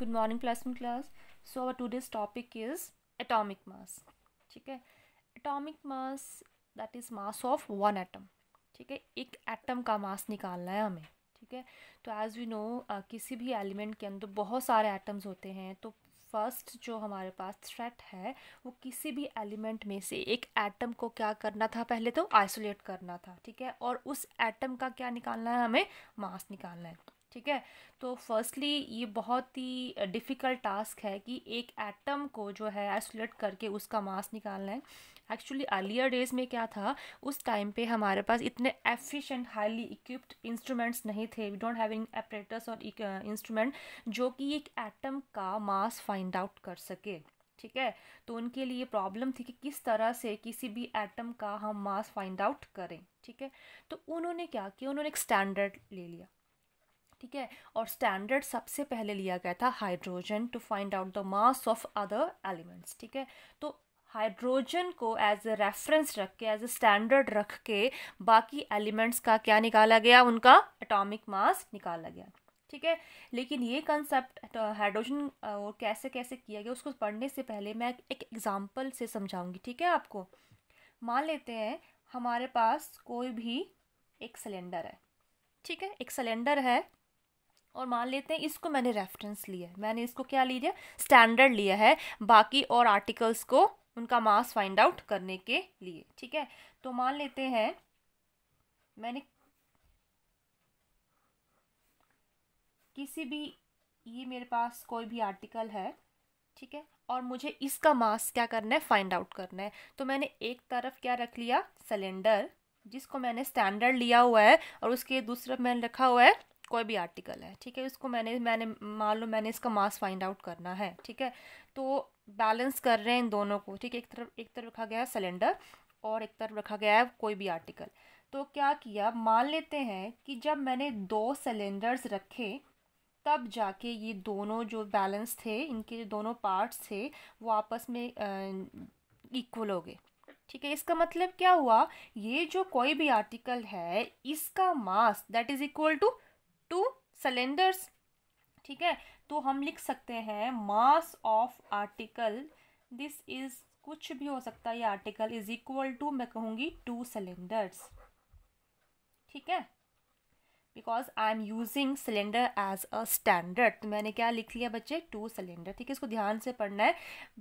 good morning plus one class so to today's topic is atomic mass ठीक है atomic mass that is mass of one atom ठीक है एक atom का मास निकालना है हमें ठीक है तो एज़ वी नो किसी भी एलिमेंट के अंदर बहुत सारे एटम्स होते हैं तो फर्स्ट जो हमारे पास थ्रेट है वो किसी भी एलिमेंट में से एक एटम को क्या करना था पहले तो आइसोलेट करना था ठीक है और उस एटम का क्या निकालना है हमें मास निकालना है ठीक है तो फर्स्टली ये बहुत ही डिफ़िकल्ट टास्क है कि एक एटम को जो है आइसोलेट करके उसका मास निकालना है एक्चुअली अर्लियर डेज़ में क्या था उस टाइम पे हमारे पास इतने एफिशिएंट हाईली इक्विप्ड इंस्ट्रूमेंट्स नहीं थे वी डोंट हैव एनी और इंस्ट्रूमेंट जो कि एक एटम का मास फाइंड आउट कर सके ठीक है तो उनके लिए प्रॉब्लम थी कि किस तरह से किसी भी एटम का हम मास फाइंड आउट करें ठीक है तो उन्होंने क्या किया उन्होंने एक स्टैंडर्ड ले लिया ठीक है और स्टैंडर्ड सबसे पहले लिया गया था hydrogen to find out the mass of other elements ठीक है तो हाइड्रोजन को एज अ रेफरेंस रख के एज अ स्टैंडर्ड रख के बाकी एलिमेंट्स का क्या निकाला गया उनका एटॉमिक मास निकाला गया ठीक है लेकिन ये कंसेप्ट हाइड्रोजन और कैसे कैसे किया गया उसको पढ़ने से पहले मैं एक एग्ज़ाम्पल से समझाऊंगी ठीक है आपको मान लेते हैं हमारे पास कोई भी एक सिलेंडर है ठीक है एक सिलेंडर है और मान लेते हैं इसको मैंने रेफरेंस लिया है मैंने इसको क्या लिया स्टैंडर्ड लिया है बाकी और आर्टिकल्स को उनका मास फाइंड आउट करने के लिए ठीक है तो मान लेते हैं मैंने किसी भी ये मेरे पास कोई भी आर्टिकल है ठीक है और मुझे इसका मास क्या करना है फाइंड आउट करना है तो मैंने एक तरफ क्या रख लिया सिलेंडर जिसको मैंने स्टैंडर्ड लिया हुआ है और उसके दूसरे मैंने रखा हुआ है कोई भी आर्टिकल है ठीक है इसको मैंने मैंने मान लो मैंने इसका मास फाइंड आउट करना है ठीक है तो बैलेंस कर रहे हैं इन दोनों को ठीक है एक तरफ एक तरफ रखा गया है सिलेंडर और एक तरफ रखा गया है कोई भी आर्टिकल तो क्या किया मान लेते हैं कि जब मैंने दो सिलेंडर्स रखे तब जाके ये दोनों जो बैलेंस थे इनके जो दोनों पार्ट्स थे वो आपस में इक्वल हो गए ठीक है इसका मतलब क्या हुआ ये जो कोई भी आर्टिकल है इसका mass that is equal to two cylinders ठीक है तो हम लिख सकते हैं mass of article this is कुछ भी हो सकता है ये आर्टिकल इज इक्वल टू मैं कहूँगी टू सिलेंडर्स ठीक है because I am using cylinder as a standard तो मैंने क्या लिख लिया बच्चे टू सिलेंडर ठीक है इसको ध्यान से पढ़ना है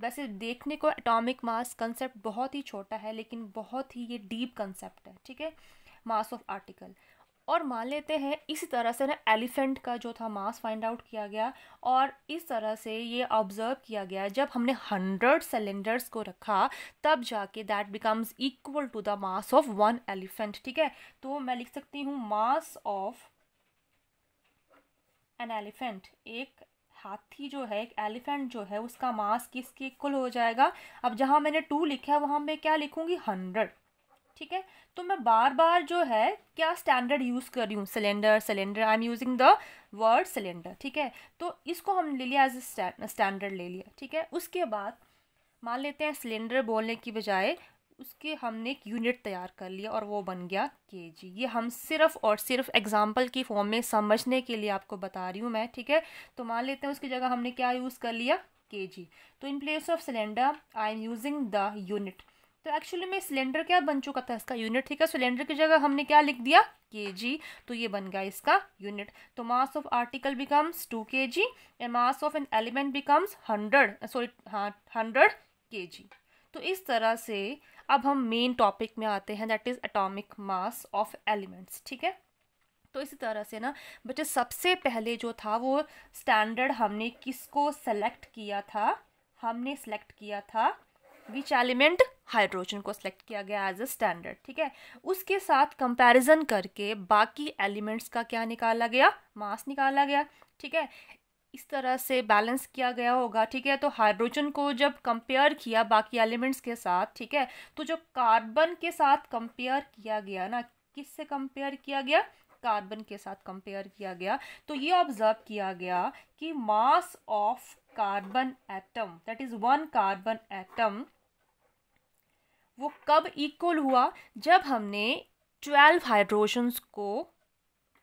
वैसे देखने को एटॉमिक मास कंसेप्ट बहुत ही छोटा है लेकिन बहुत ही ये डीप कंसेप्ट है ठीक है मास ऑफ आर्टिकल और मान लेते हैं इसी तरह से ना एलिफेंट का जो था मास फाइंड आउट किया गया और इस तरह से ये ऑब्जर्व किया गया जब हमने हंड्रेड सिलेंडर्स को रखा तब जाके that becomes equal to the mass of one elephant ठीक है तो मैं लिख सकती हूँ मास ऑफ एन एलिफेंट एक हाथी जो है एक एलिफेंट जो है उसका मास किसके इक्वल हो जाएगा अब जहाँ मैंने टू लिखा है वहाँ मैं क्या लिखूँगी हंड्रेड ठीक है तो मैं बार बार जो है क्या स्टैंडर्ड यूज़ कर रही हूँ cylinder cylinder I am using the word cylinder ठीक है तो इसको हम ले लिया एज ए स्टैंडर्ड ले लिया ठीक है उसके बाद मान लेते हैं सिलेंडर बोलने की बजाय उसके हमने एक यूनिट तैयार कर लिया और वो बन गया के जी ये हम सिर्फ और सिर्फ एग्जाम्पल की फॉर्म में समझने के लिए आपको बता रही हूँ मैं ठीक है तो मान लेते हैं उसकी जगह हमने क्या यूज़ कर लिया के जी तो in place of cylinder I am using the unit तो एक्चुअली में सिलेंडर क्या बन चुका था इसका यूनिट ठीक है सिलेंडर की जगह हमने क्या लिख दिया के जी तो ये बन गया इसका यूनिट तो mass of article becomes two K G and mass of an element becomes hundred sorry हाँ हंड्रेड के जी तो इस तरह से अब हम मेन टॉपिक में आते हैं that is atomic mass of elements ठीक है तो इसी तरह से ना बच्चे सबसे पहले जो था वो स्टैंडर्ड हमने किसको सेलेक्ट किया था हमने सेलेक्ट किया था विच एलिमेंट हाइड्रोजन को सिलेक्ट किया गया एज अ स्टैंडर्ड ठीक है उसके साथ कंपैरिजन करके बाकी एलिमेंट्स का क्या निकाला गया मास निकाला गया ठीक है इस तरह से बैलेंस किया गया होगा ठीक है तो हाइड्रोजन को जब कंपेयर किया बाकी एलिमेंट्स के साथ ठीक है तो जो कार्बन के साथ कंपेयर किया गया ना किस से कंपेयर किया गया कार्बन के साथ कंपेयर किया गया तो ये ऑब्जर्व किया गया कि mass of carbon atom that is one carbon atom वो कब इक्वल हुआ जब हमने ट्वेल्व हाइड्रोजन्स को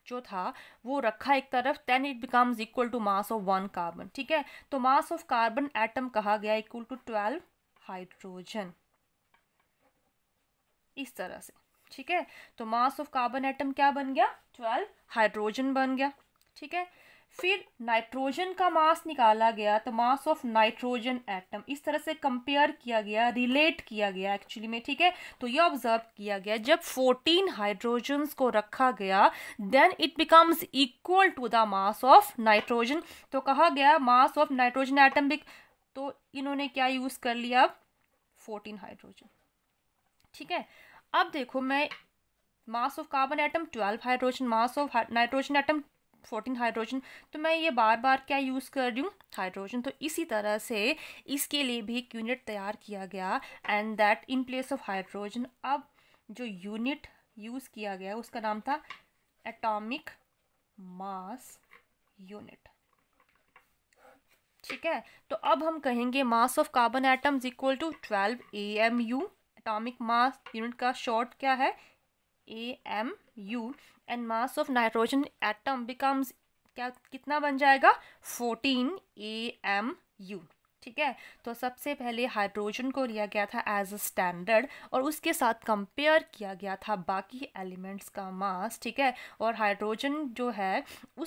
जो था वो रखा एक तरफ then it becomes equal to mass of one carbon ठीक है तो मास ऑफ कार्बन एटम कहा गया इक्वल टू ट्वेल्व हाइड्रोजन इस तरह से ठीक है तो मास ऑफ कार्बन एटम क्या बन गया ट्वेल्व हाइड्रोजन बन गया ठीक है फिर नाइट्रोजन का मास निकाला गया तो मास ऑफ नाइट्रोजन एटम इस तरह से कंपेयर किया गया रिलेट किया गया एक्चुअली में ठीक है तो ये ऑब्जर्व किया गया जब 14 हाइड्रोजन्स को रखा गया then it becomes equal to the mass of nitrogen तो कहा गया मास ऑफ नाइट्रोजन एटम भी तो इन्होंने क्या यूज़ कर लिया अब फोर्टीन हाइड्रोजन ठीक है अब देखो मैं mass of carbon atom twelve hydrogen mass of nitrogen atom fourteen hydrogen तो मैं ये बार बार क्या यूज़ कर रही हूँ हाइड्रोजन तो इसी तरह से इसके लिए भी एक यूनिट तैयार किया गया and that in place of hydrogen अब जो यूनिट यूज़ किया गया उसका नाम था एटॉमिक मास यूनिट ठीक है तो अब हम कहेंगे mass of carbon atoms equal to twelve A M U atomic mass unit का शॉर्ट क्या है A M U and mass of nitrogen atom becomes क्या कितना बन जाएगा फोर्टीन ए एम यू ठीक है तो सबसे पहले हाइड्रोजन को लिया गया था एज अ स्टैंडर्ड और उसके साथ कंपेयर किया गया था बाकी एलिमेंट्स का मास ठीक है और हाइड्रोजन जो है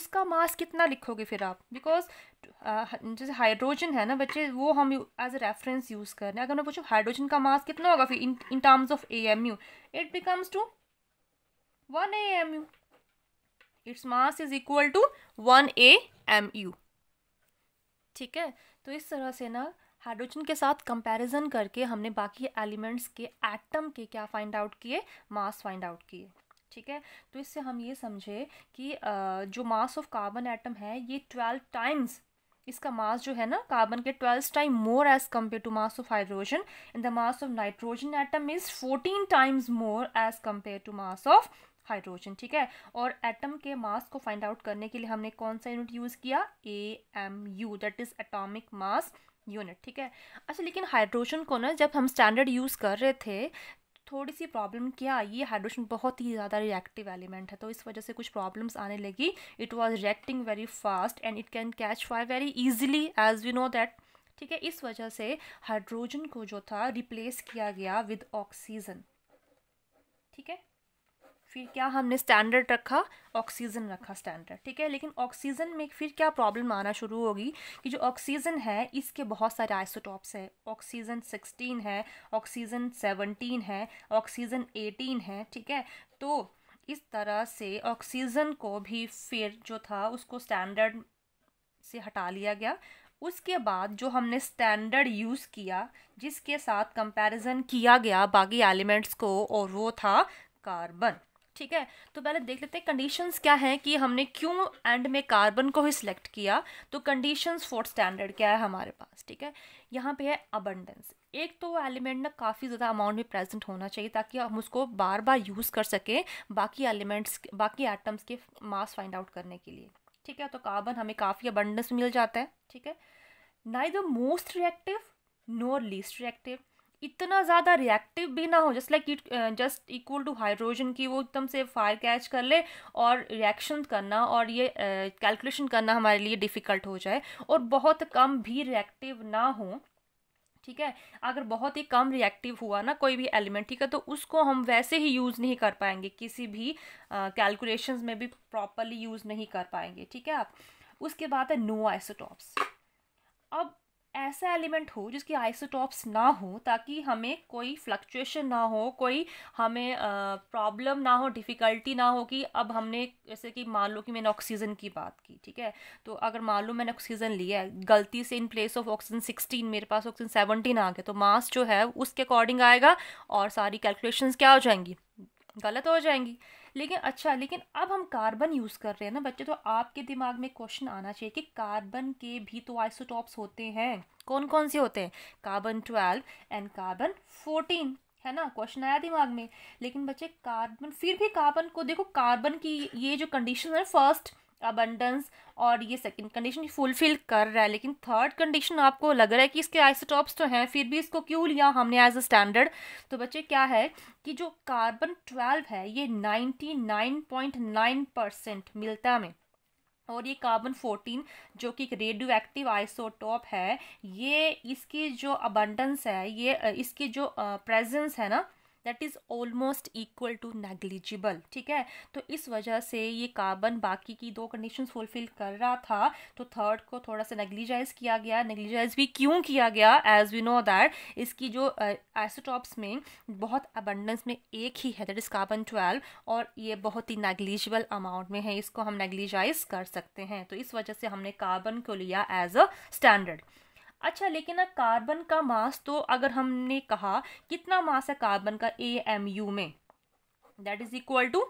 उसका मास कितना लिखोगे फिर आप बिकॉज uh, जैसे हाइड्रोजन है ना बच्चे वो हम एज अ रेफरेंस यूज़ कर रहे हैं अगर मैं पूछूँ हाइड्रोजन का मास कितना होगा फिर in terms of A M U it becomes to one A M U its mass is equal to one A M U ठीक है तो इस तरह से ना हाइड्रोजन के साथ कंपैरिजन करके हमने बाकी एलिमेंट्स के एटम के क्या फाइंड आउट किए मास फाइंड आउट किए ठीक है तो इससे हम ये समझे कि जो मास ऑफ कार्बन एटम है ये ट्वेल्व टाइम्स इसका मास जो है ना कार्बन के twelve time more as compare to mass of hydrogen in the mass of nitrogen atom is fourteen times more as compare to mass of hydrogen ठीक है और एटम के मास को फाइंड आउट करने के लिए हमने कौन सा यूनिट यूज़ किया A M U that is atomic mass unit ठीक है अच्छा लेकिन हाइड्रोजन को ना जब हम स्टैंडर्ड यूज़ कर रहे थे थोड़ी सी प्रॉब्लम क्या आई है हाइड्रोजन बहुत ही ज़्यादा रिएक्टिव एलिमेंट है तो इस वजह से कुछ प्रॉब्लम्स आने लगी it was reacting very fast and it can catch fire very easily as we know that ठीक है इस वजह से हाइड्रोजन को जो था रिप्लेस किया गया विद ऑक्सीजन ठीक है फिर क्या हमने स्टैंडर्ड रखा ऑक्सीजन रखा स्टैंडर्ड ठीक है लेकिन ऑक्सीजन में फिर क्या प्रॉब्लम आना शुरू होगी कि जो ऑक्सीजन है इसके बहुत सारे आइसोटॉप्स है ऑक्सीजन सिक्सटीन है ऑक्सीजन सेवनटीन है ऑक्सीजन एटीन है ठीक है तो इस तरह से ऑक्सीजन को भी फिर जो था उसको स्टैंडर्ड से हटा लिया गया उसके बाद जो हमने स्टैंडर्ड यूज़ किया जिसके साथ कंपैरिजन किया गया बाकी एलिमेंट्स को और वो था कार्बन ठीक है तो पहले देख लेते हैं कंडीशंस क्या हैं कि हमने क्यों एंड में कार्बन को ही सिलेक्ट किया तो कंडीशंस फोर्थ स्टैंडर्ड क्या है हमारे पास ठीक है यहाँ पे है अबंडेंस एक तो एलिमेंट ना काफ़ी ज़्यादा अमाउंट में प्रेजेंट होना चाहिए ताकि हम उसको बार बार यूज़ कर सकें बाकी एलिमेंट्स बाकी आइटम्स के मास फाइंड आउट करने के लिए ठीक है तो कार्बन हमें काफ़ी अबंडेंस मिल जाता है ठीक है ना the most reactive nor least reactive इतना ज़्यादा रिएक्टिव भी ना हो just like it just equal to hydrogen की वो एकदम से फायर कैच कर ले और रिएक्शन करना और ये कैलकुलेशन uh, करना हमारे लिए डिफ़िकल्ट हो जाए और बहुत कम भी रिएक्टिव ना हो ठीक है अगर बहुत ही कम रिएक्टिव हुआ ना कोई भी एलिमेंट ठीक है तो उसको हम वैसे ही यूज़ नहीं कर पाएंगे किसी भी कैलकुलेशंस uh, में भी प्रॉपरली यूज़ नहीं कर पाएंगे ठीक है आप उसके बाद है नो आइसोटॉप्स अब ऐसा एलिमेंट हो जिसकी आइसोटॉप्स ना हो ताकि हमें कोई फ्लक्चुएशन ना हो कोई हमें प्रॉब्लम ना हो डिफ़िकल्टी ना हो कि अब हमने जैसे कि मान लो कि मैंने ऑक्सीजन की बात की ठीक है तो अगर मान लो मैंने ऑक्सीजन लिया है गलती से in place of oxygen sixteen मेरे पास ऑक्सीजन सेवनटीन आ गया तो मास जो है उसके अकॉर्डिंग आएगा और सारी कैलकुलेशन क्या हो जाएंगी गलत हो जाएंगी लेकिन अच्छा लेकिन अब हम कार्बन यूज़ कर रहे हैं ना बच्चे तो आपके दिमाग में क्वेश्चन आना चाहिए कि कार्बन के भी तो आइसोटॉप्स होते हैं कौन कौन से होते हैं carbon twelve and carbon fourteen है ना क्वेश्चन आया दिमाग में लेकिन बच्चे कार्बन फिर भी कार्बन को देखो कार्बन की ये जो कंडीशन है फर्स्ट अबंडेंस और ये सेकंड कंडीशन फुलफिल कर रहा है लेकिन थर्ड कंडीशन आपको लग रहा है कि इसके आइसोटॉप्स तो हैं फिर भी इसको क्यों लिया हमने एज अ स्टैंडर्ड तो बच्चे क्या है कि जो कार्बन ट्वेल्व है ये ninety nine point nine percent मिलता में और ये कार्बन फोर्टीन जो कि एक रेडियो एक्टिव आइसोटॉप है ये इसकी जो अबंडेंस है ये इसकी जो प्रेजेंस है ना that is almost equal to negligible ठीक है तो इस वजह से ये कार्बन बाकी की दो कंडीशन फुलफिल कर रहा था तो थर्ड को थोड़ा सा नेग्लिजाइज किया गया नेग्लिजाइज भी क्यों किया गया एज वी नो दैट इसकी जो एसोटॉप्स uh, में बहुत अबंडेंस में एक ही है दैट इज़ कार्बन ट्वेल्व और ये बहुत ही नेग्लिजिबल अमाउंट में है इसको हम नेग्लिजाइज कर सकते हैं तो इस वजह से हमने कार्बन को लिया एज अ स्टैंडर्ड अच्छा लेकिन अब कार्बन का मास तो अगर हमने कहा कितना मास है कार्बन का ए एम यू में that is equal to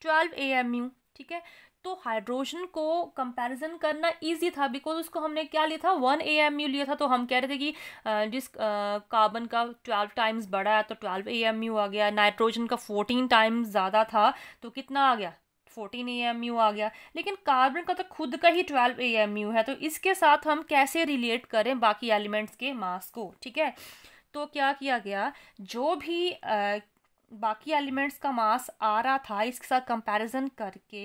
twelve A M U ठीक है तो हाइड्रोजन को कंपैरिजन करना इजी था बिकॉज उसको हमने क्या लिया था वन ए एम यू लिया था तो हम कह रहे थे कि जिस कार्बन का ट्वेल्व टाइम्स बड़ा है तो ट्वेल्व ए एम यू आ गया नाइट्रोजन का फोर्टीन टाइम्स ज़्यादा था तो कितना आ गया फोर्टीन ए एम यू आ गया लेकिन कार्बन का तो खुद का ही ट्वेल्व ए एम यू है तो इसके साथ हम कैसे रिलेट करें बाकी एलिमेंट्स के मास को ठीक है तो क्या किया गया जो भी आ, बाकी एलिमेंट्स का मास आ रहा था इसके साथ कंपैरिजन करके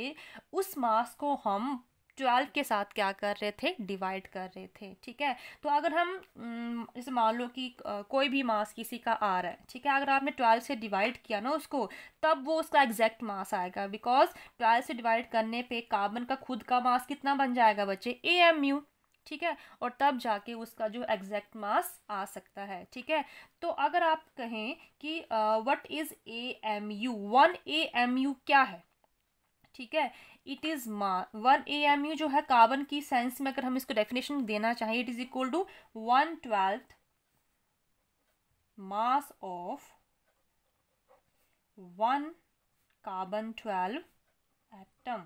उस मास को हम ट्वेल्व के साथ क्या कर रहे थे डिवाइड कर रहे थे ठीक है तो अगर हम इस मान लो कि कोई भी मास किसी का आ रहा है ठीक है अगर आपने ट्वेल्व से डिवाइड किया ना उसको तब वो उसका एग्जैक्ट मास आएगा बिकॉज ट्वेल्व से डिवाइड करने पे कार्बन का खुद का मास कितना बन जाएगा बच्चे ए एम यू ठीक है और तब जाके उसका जो एग्जैक्ट मास आ सकता है ठीक है तो अगर आप कहें कि what is A M U one A M U क्या है ठीक है it is one A M U जो है कार्बन की सेंस में अगर हम इसको डेफिनेशन देना चाहें it is equal to one twelfth mass of one carbon twelve atom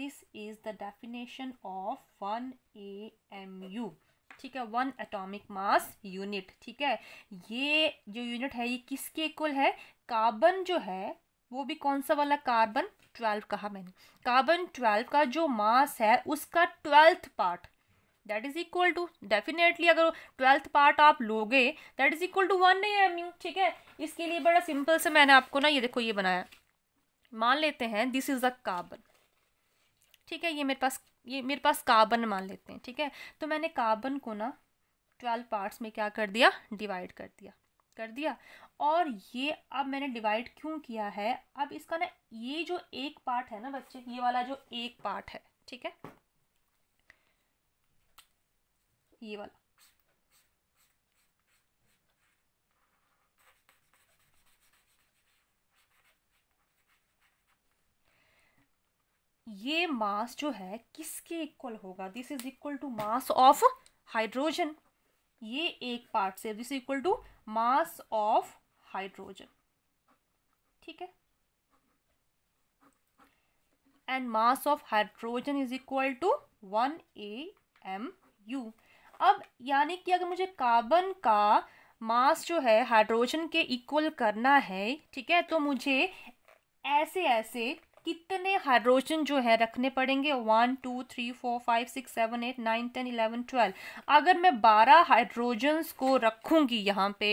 this is the definition of one A M U ठीक है वन एटॉमिक मास यूनिट ठीक है ये जो यूनिट है ये किसके इक्वल है कार्बन जो है वो भी कौन सा वाला कार्बन ट्वेल्व कहा मैंने कार्बन ट्वेल्व का जो मास है उसका twelfth part that is equal to definitely अगर ट्वेल्थ पार्ट आप लोगे that is equal to one M U ठीक है इसके लिए बड़ा सिंपल से मैंने आपको ना ये देखो ये बनाया मान लेते हैं दिस इज अ कार्बन ठीक है ये मेरे पास ये मेरे पास कार्बन मान लेते हैं ठीक है तो मैंने कार्बन को ना ट्वेल्व पार्ट्स में क्या कर दिया डिवाइड कर दिया कर दिया और ये अब मैंने डिवाइड क्यों किया है अब इसका ना ये जो एक पार्ट है ना बच्चे ये वाला जो एक पार्ट है ठीक है ये वाला ये मास जो है किसके इक्वल होगा this is equal to mass of hydrogen ये एक पार्ट से this equal to mass of hydrogen ठीक है and mass of hydrogen is equal to one A M U अब यानी कि अगर मुझे कार्बन का मास जो है हाइड्रोजन के इक्वल करना है ठीक है तो मुझे ऐसे ऐसे कितने हाइड्रोजन जो है रखने पड़ेंगे one two three four five six seven eight nine ten eleven twelve अगर मैं बारह हाइड्रोजन्स को रखूंगी यहाँ पे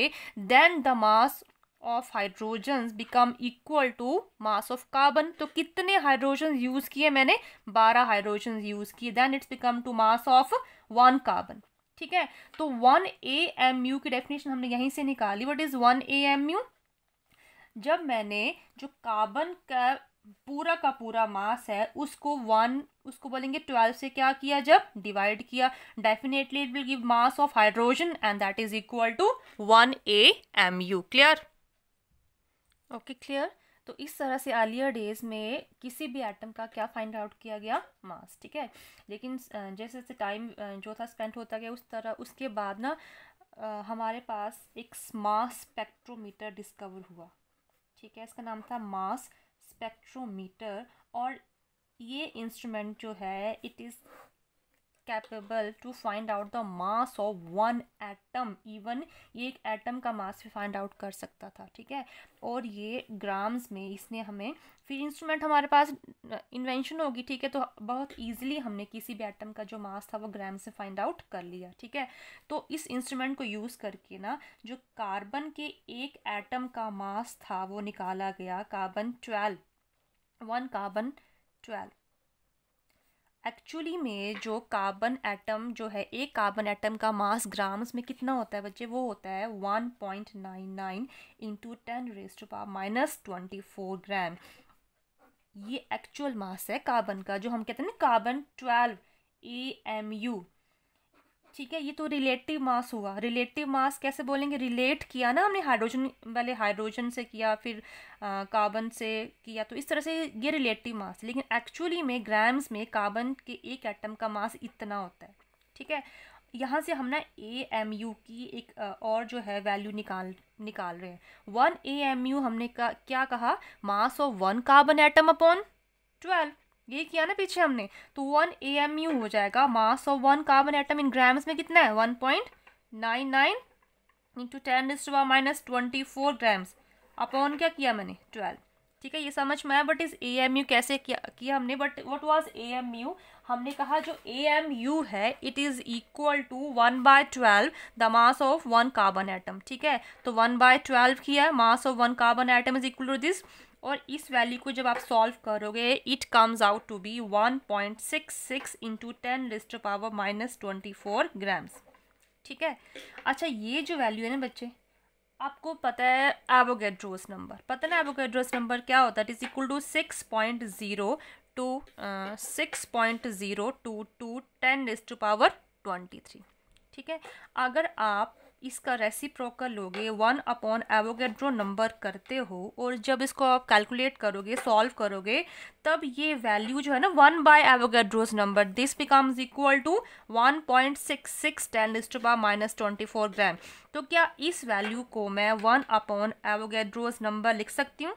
then the mass of hydrogens become equal to mass of carbon तो कितने हाइड्रोजन यूज़ किए मैंने बारह हाइड्रोजन यूज़ किए then it's become to mass of one carbon ठीक है तो वन ए एम यू की डेफिनेशन हमने यहीं से निकाली what is one A M U जब मैंने जो कार्बन का पूरा का पूरा मास है उसको वन उसको बोलेंगे ट्वेल्व से क्या किया जब डिवाइड किया definitely it will give mass of hydrogen and that is equal to one A M U clear okay clear तो इस तरह से आलिया डेज में किसी भी एटम का क्या फाइंड आउट किया गया मास ठीक है लेकिन जैसे जैसे टाइम जो था स्पेंड होता गया उस तरह उसके बाद ना हमारे पास एक मास स्पेक्ट्रोमीटर डिस्कवर हुआ ठीक है इसका नाम था मास स्पेक्ट्रोमीटर और ये इंस्ट्रूमेंट जो है it is capable to find out the mass of one atom even ये एक atom का मास भी फाइंड आउट कर सकता था ठीक है और ये ग्राम्स में इसने हमें फिर इंस्ट्रूमेंट हमारे पास इन्वेंशन होगी ठीक है तो बहुत ईजिली हमने किसी भी एटम का जो मास था वो ग्राम से फाइंड आउट कर लिया ठीक है तो इस इंस्ट्रूमेंट को यूज़ करके ना जो कार्बन के एक एटम का मास था वो निकाला गया carbon twelve one carbon twelve actually में जो कार्बन एटम जो है एक कार्बन एटम का मास ग्राम्स में कितना होता है बच्चे वो होता है one point nine nine into ten raise to power minus twenty four gram ये एक्चुअल मास है कार्बन का जो हम कहते हैं ना carbon twelve A M U ठीक है ये तो रिलेटिव मास हुआ रिलेटिव मास कैसे बोलेंगे रिलेट किया ना हमने हाइड्रोजन पहले हाइड्रोजन से किया फिर कार्बन से किया तो इस तरह से ये रिलेटिव मास लेकिन एक्चुअली में ग्राम्स में कार्बन के एक एटम का मास इतना होता है ठीक है यहाँ से हम ना ए एम यू की एक और जो है वैल्यू निकाल निकाल रहे हैं वन ए एम यू हमने का क्या कहा mass of one carbon atom upon twelve ये किया ना पीछे हमने तो वन ए एम यू हो जाएगा mass of one carbon atom in grams में कितना है one point nine nine into ten is to minus twenty four grams upon क्या किया मैंने ट्वेल्व ठीक है ये समझ में आया बट इस ए एम यू कैसे किया किया हमने but what was A M U हमने कहा जो ए एम यू है it is equal to one by twelve the mass of one carbon atom ठीक है तो वन बाय ट्वेल्व किया mass of one carbon atom is equal to this और इस वैल्यू को जब आप सॉल्व करोगे it comes out to be one point six six into ten list power minus twenty four grams ठीक है अच्छा ये जो वैल्यू है ना बच्चे आपको पता है एवोगेड्रोस नंबर पता ना एवोगेड्रोस नंबर क्या होता है it is equal to six point zero two six point zero two two ten is to power twenty three ठीक है अगर आप इसका रेसिप्रोकल लोगे वन अपॉन एवोगेड्रो नंबर करते हो और जब इसको आप कैलकुलेट करोगे सॉल्व करोगे तब ये वैल्यू जो है ना one by Avogadro's number this becomes equal to one point six six ten डिस्टोबा माइनस ट्वेंटी फोर ग्राम तो क्या इस वैल्यू को मैं वन अपॉन एवोगेड्रोज नंबर लिख सकती हूँ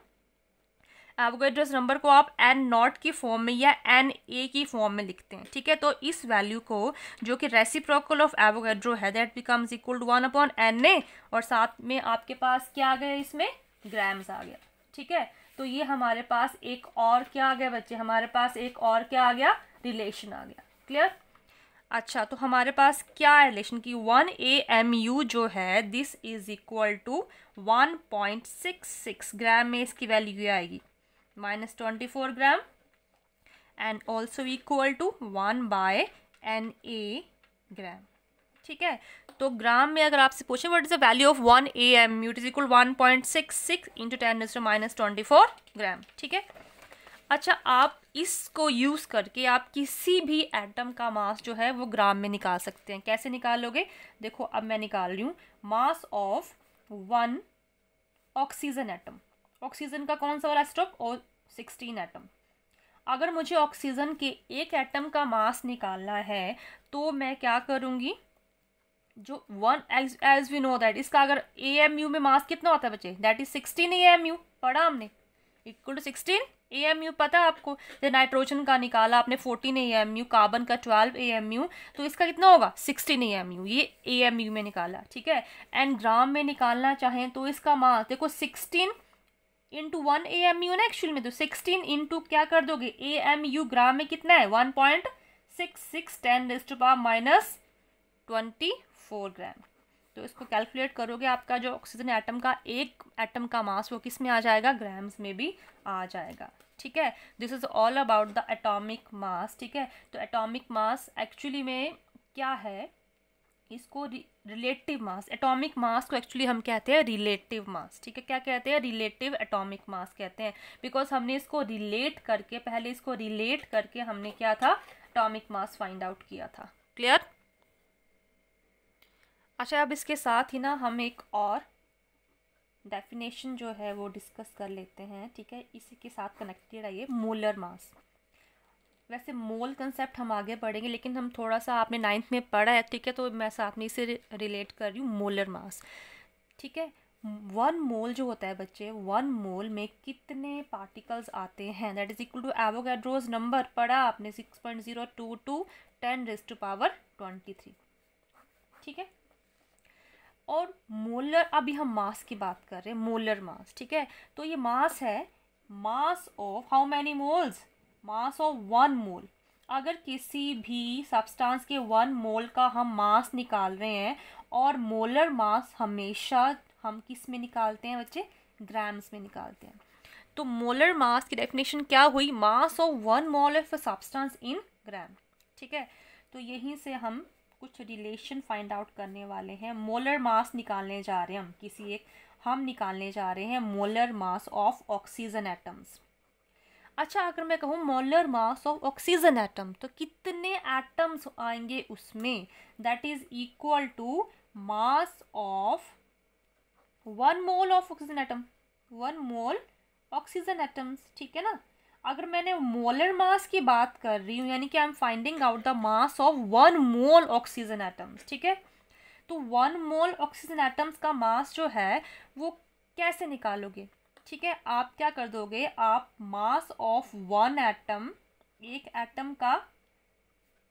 आपको एड्रेस नंबर को आप एन नॉट की फॉर्म में या एन ए की फॉर्म में लिखते हैं ठीक है तो इस वैल्यू को जो कि रेसिप्रोकल ऑफ एवोगेड्रो है that becomes equal to one upon N A और साथ में आपके पास क्या आ गया इसमें ग्राम्स आ गया ठीक है तो ये हमारे पास एक और क्या आ गया बच्चे हमारे पास एक और क्या आ गया रिलेशन आ गया क्लियर अच्छा तो हमारे पास क्या है रिलेशन की वन ए एम यू जो है this is equal to one point six six gram में इसकी वैल्यू आएगी minus 24 gram and also equal to one by N A gram ठीक है तो ग्राम में अगर आपसे पूछें what is the value of one A M U it is equal one point six six into ten is minus twenty four gram ठीक है अच्छा आप इसको यूज़ करके आप किसी भी एटम का मास जो है वो ग्राम में निकाल सकते हैं कैसे निकालोगे देखो अब मैं निकाल रही हूँ mass of one oxygen atom oxygen का कौन सा वाला स्टॉक और सिक्सटीन एटम अगर मुझे ऑक्सीजन के एक एटम का मास निकालना है तो मैं क्या करूँगी जो one as as we know that इसका अगर ए एम यू में मास कितना होता है बच्चे that is sixteen A M U पढ़ा हमने equal to sixteen A M U पता है आपको जैसे नाइट्रोजन का निकाला आपने fourteen A M U carbon का ट्वेल्व ए एम यू तो इसका कितना होगा सिक्सटीन ए एम यू ये ए एम यू में निकाला ठीक है एंड ग्राम में निकालना चाहें तो इसका मास देखो sixteen into one A M U ना एक्चुअल में तो सिक्सटीन इंटू क्या कर दोगे ए एम यू ग्राम में कितना है one point six six ten raised power minus twenty four gram तो इसको कैलकुलेट करोगे आपका जो ऑक्सीजन एटम का एक एटम का मास वो किस में आ जाएगा ग्राम्स में भी आ जाएगा ठीक है this is all about the atomic mass ठीक है तो एटॉमिक मास एक्चुअली में क्या है इसको रिलेटिव मास एटॉमिक मास को एक्चुअली हम कहते हैं रिलेटिव मास ठीक है क्या कहते हैं रिलेटिव एटॉमिक मास कहते हैं बिकॉज हमने इसको रिलेट करके पहले इसको रिलेट करके हमने क्या था एटॉमिक मास फाइंड आउट किया था क्लियर अच्छा अब इसके साथ ही ना हम एक और डेफिनेशन जो है वो डिस्कस कर लेते हैं ठीक है इसी के साथ कनेक्टेड है ये मोलर मास वैसे मोल कंसेप्ट हम आगे बढ़ेंगे लेकिन हम थोड़ा सा आपने नाइन्थ में पढ़ा है ठीक है तो मैं साथ में इसे रिलेट कर रही हूँ मोलर मास ठीक है वन मोल जो होता है बच्चे वन मोल में कितने पार्टिकल्स आते हैं that is equal to Avogadro's number पढ़ा आपने six point zero two two ten raise to power twenty three ठीक है और मोलर अभी हम मास की बात कर रहे हैं मोलर मास ठीक है तो ये मास है mass of how many moles mass of one mole अगर किसी भी सब्सटेंस के वन मोल का हम मास निकाल रहे हैं और मोलर मास हमेशा हम किस में निकालते हैं बच्चे ग्राम्स में निकालते हैं तो मोलर मास की डेफिनेशन क्या हुई mass of one mole of a substance in gram ठीक है तो यहीं से हम कुछ रिलेशन फाइंड आउट करने वाले हैं मोलर मास निकालने जा रहे हैं हम किसी एक हम निकालने जा रहे हैं molar mass of oxygen atoms अच्छा अगर मैं कहूँ molar mass of oxygen atom तो कितने एटम्स आएंगे उसमें that is equal to mass of one mole of oxygen atom one mole oxygen atoms ठीक है ना अगर मैंने मोलर मास की बात कर रही हूँ यानी कि I am finding out the mass of one mole oxygen atoms ठीक है तो वन मोल ऑक्सीजन एटम्स का मास जो है वो कैसे निकालोगे ठीक है आप क्या कर दोगे आप मास ऑफ वन एटम एक एटम का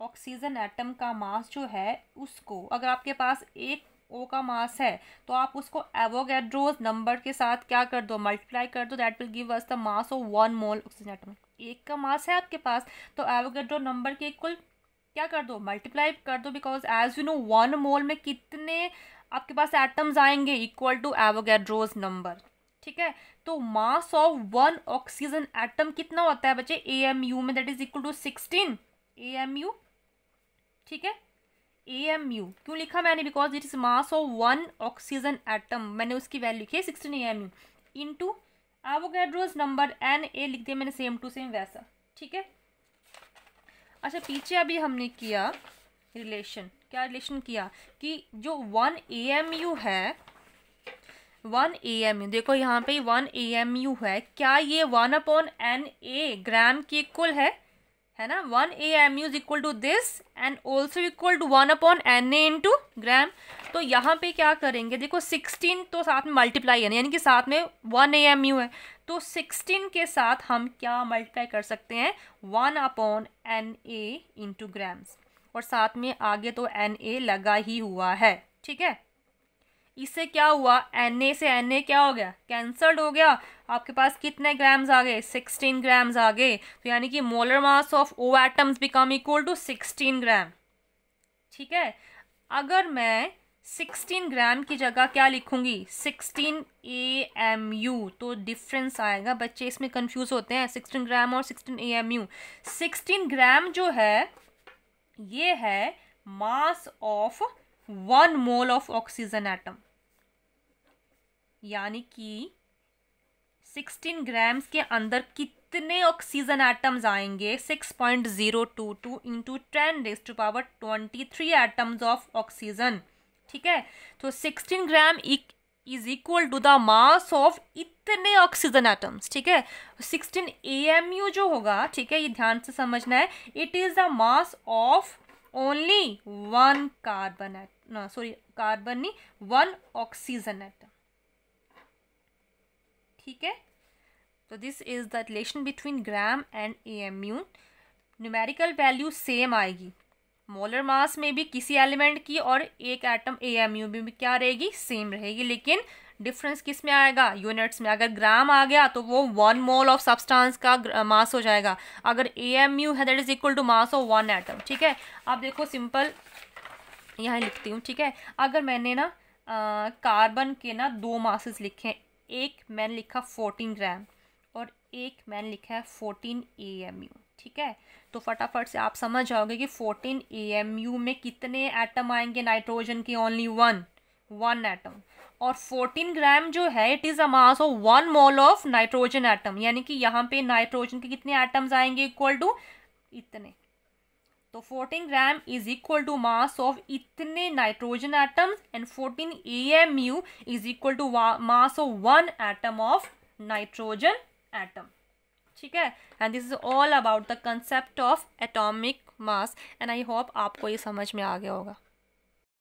ऑक्सीजन एटम का मास जो है उसको अगर आपके पास एक ओ का मास है तो आप उसको एवोगेड्रोज नंबर के साथ क्या कर दो मल्टीप्लाई कर दो that will give us the mass of one mole oxygen atom एक का मास है आपके पास तो एवोगेड्रो नंबर के इक्वल क्या कर दो मल्टीप्लाई कर दो because as you know one mole में कितने आपके पास एटम्स आएंगे इक्वल टू एवोगेड्रोज नंबर ठीक है तो mass of one oxygen atom कितना होता है बच्चे ए एम यू में that is equal to sixteen A M U ठीक है ए एम यू क्यों लिखा मैंने because it is mass of one oxygen atom मैंने उसकी वैल्यू लिखी है sixteen A M U in to Avogadro's number N A लिख दिया मैंने सेम टू सेम वैसा ठीक है अच्छा पीछे अभी हमने किया रिलेशन क्या रिलेशन किया कि जो वन ए एम यू है वन ए एम यू देखो यहाँ पे वन ए एम यू है क्या ये one upon N A gram के इक्वल है है ना one A M U is equal to this and also equal to one upon N A into gram तो यहाँ पे क्या करेंगे देखो सिक्सटीन तो साथ में मल्टीप्लाई है यानी कि साथ में वन ए एम यू है तो सिक्सटीन के साथ हम क्या मल्टीप्लाई कर सकते हैं one upon N A into grams और साथ में आगे तो एन ए लगा ही हुआ है ठीक है इससे क्या हुआ एन ए से एन ए क्या हो गया कैंसल्ड हो गया आपके पास कितने ग्राम्स आ गए सिक्सटीन ग्राम्स आ गए तो यानी कि molar mass of O atoms become equal to sixteen gram ठीक है अगर मैं सिक्सटीन ग्राम की जगह क्या लिखूंगी सिक्सटीन ए एम यू तो डिफरेंस आएगा बच्चे इसमें कंफ्यूज होते हैं सिक्सटीन ग्राम और sixteen A M U sixteen gram जो है ये है mass of one mole of oxygen atom यानी कि 16 ग्राम्स के अंदर कितने ऑक्सीजन एटम्स आएंगे 6.022 point zero two two into ten raise to power twenty three atoms of oxygen ठीक है तो 16 gram is equal to the mass of इतने ऑक्सीजन एटम्स ठीक है 16 ए जो होगा ठीक है ये ध्यान से समझना है it is the mass of only one carbon at sorry carbon नहीं वन ऑक्सीजन एटम ठीक है तो this is the relation between gram and A U numerical value same आएगी मोलर मास में भी किसी एलिमेंट की और एक एटम ए एम यू में भी क्या रहेगी सेम रहेगी लेकिन डिफरेंस किस में आएगा यूनिट्स में अगर ग्राम आ गया तो वो वन मोल ऑफ सब्सटेंस का मास हो जाएगा अगर ए एम यू है that is equal to mass of one atom ठीक है अब देखो सिंपल यहाँ लिखती हूँ ठीक है अगर मैंने ना कार्बन के ना दो मासेस लिखे हैं एक मैंने लिखा फोर्टीन ग्राम और एक मैंने लिखा है फोर्टीन ए एम यू ठीक है तो फटाफट से आप समझ जाओगे कि फोर्टीन ए एम यू में कितने एटम आएंगे नाइट्रोजन के ओनली वन वन एटम और फोर्टीन ग्राम जो है it is a mass of one mole of nitrogen atom यानी कि यहाँ पे नाइट्रोजन के कितने एटम्स आएंगे इक्वल टू इतने तो 14 gram is equal to mass of इतने nitrogen atoms and 14 U is equal to mass of one atom of nitrogen atom ठीक है and this is all about the concept of atomic mass and I hope आपको ये समझ में आ गया होगा